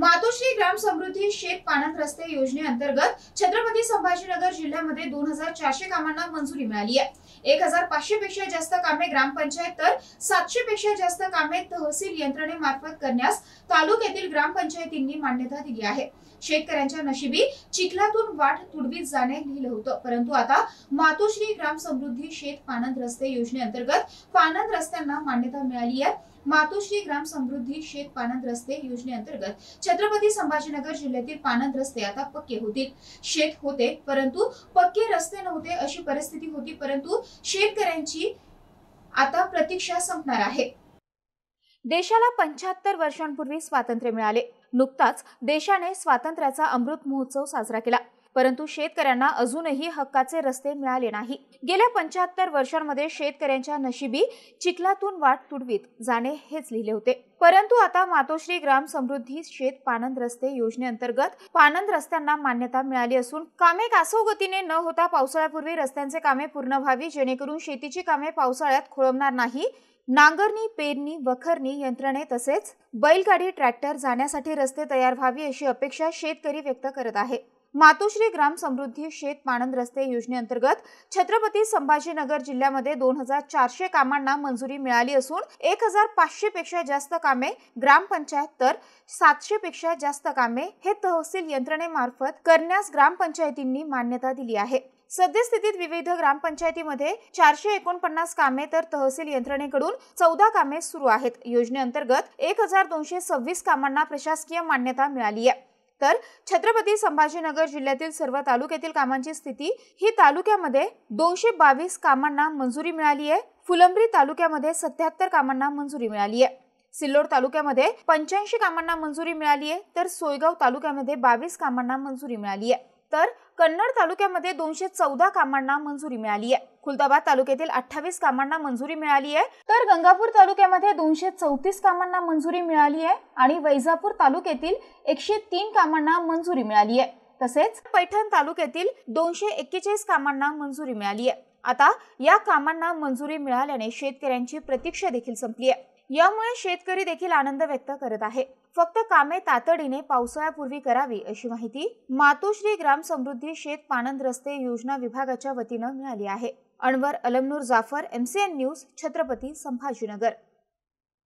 मातोश्री ग्राम समृद्धी शेत पानंद रस्ते योजनेअंतर्गत छत्रपती संभाजीनगर जिल्ह्यामध्ये दोन हजार चारशे कामांना मंजुरी मिळाली आहे एक हजार पाचशे पेक्षा जास्त कामे ग्रामपंचायत तर सातशे पेक्षा जास्त कामे तहसील यंत्रणेमार्फत करण्यास तालुक्यातील ग्रामपंचायतींनी मान्यता दिली आहे शेतकऱ्यांच्या नशिबी चिखलातून वाट तुडवीत जाणे लिहिलं होतं परंतु आता मातोश्री ग्राम समृद्धी शेत पानंद रस्ते योजनेअंतर्गत पाणंद रस्त्यांना मान्यता मिळाली आहे मातोश्री ग्राम समृद्धी शेत पानंद रस्ते योजनेअंतर्गत छत्रपती संभाजीनगर जिल्ह्यातील पानंद रस्ते आता पक्के होतील शेत होते परंतु पक्के रस्ते नव्हते अशी परिस्थिती होती परंतु शेतकऱ्यांची आता प्रतीक्षा संपणार आहे देशाला पंच्याहत्तर वर्षांपूर्वी स्वातंत्र्य मिळाले नुकताच देशाने स्वातंत्र्याचा अमृत महोत्सव साजरा केला परंतु शेतकऱ्यांना अजूनही हक्काचे रस्ते मिळाले नाही गेल्या पंच्याहत्तर वर्षांमध्ये शेतकऱ्यांच्या नशिबी चिखलातून वाट तुडवीत जाणे हेच लिहिले होते परंतु आता मातोश्री ग्राम समृद्धी शेत पानंद रस्ते योजनेअंतर्गत पानंद रस्त्यांना मान्यता मिळाली असून कामे कासव गतीने न होता पावसाळ्यापूर्वी रस्त्यांचे कामे पूर्ण व्हावी जेणेकरून शेतीची कामे पावसाळ्यात खोळंबणार नाही नांगरणी पेरणी वखरणी यंत्रणे तसेच बैलगाडी ट्रॅक्टर जाण्यासाठी रस्ते तयार व्हावी अशी अपेक्षा शेतकरी व्यक्त करत आहे मातोश्री ग्राम समृद्धी शेत पाणंद रस्ते योजनेअंतर्गत छत्रपती संभाजीनगर जिल्ह्यामध्ये दोन हजार चारशे कामांना मंजुरी मिळाली असून एक हजार पाचशे पेक्षा जास्त कामे ग्रामपंचायत तर सातशे पेक्षा जास्त कामे हे तहसील यंत्रणेमार्फत करण्यास ग्रामपंचायतींनी मान्यता दिली आहे सद्यस्थितीत विविध ग्रामपंचायतीमध्ये चारशे एकोणपन्नास कामे तर तहसील यंत्रणेकडून चौदा कामे सुरू आहेत योजनेअंतर्गत एक हजार दोनशे सव्वीस कामांना प्रशासकीय मान्यता मिळाली आहे तर छत्रपती संभाजीनगर जिल्ह्यातील सर्व तालुक्यातील कामांची स्थिती ही तालुक्यामध्ये दोनशे बावीस कामांना मंजुरी मिळाली आहे फुलंब्री तालुक्यामध्ये सत्याहत्तर कामांना मंजुरी मिळाली आहे सिल्लोड तालुक्यामध्ये पंच्याऐंशी कामांना मंजुरी मिळाली आहे तर सोयगाव तालुक्यामध्ये बावीस कामांना मंजुरी मिळाली आहे तर कन्नड तालुक्यामध्ये दोनशे चौदा कामांना मंजुरी मिळाली आहे खुलताबाद तालुक्यातील अठ्ठावीस कामांना मंजुरी मिळाली आहे तर गंगापूर तालुक्यामध्ये दोनशे चौतीस कामांना मंजुरी मिळाली आहे आणि वैजापूर तालुक्यातील एकशे तीन कामांना मंजुरी मिळाली आहे तसेच पैठण तालुक्यातील दोनशे एक्केचाळीस कामांना मंजुरी मिळाली आहे आता या कामांना मंजुरी मिळाल्याने शेतकऱ्यांची प्रतीक्षा देखील संपली आहे यामुळे शेतकरी देखील आनंद व्यक्त करत आहे फक्त कामे तातडीने पावसाळ्यापूर्वी करावी अशी माहिती मातोश्री ग्राम समृद्धी शेत पानंद रस्ते योजना विभागाच्या वतीनं मिळाली आहे अनवर अलमनूर जाफर एमसीएन न्यूज छत्रपती संभाजीनगर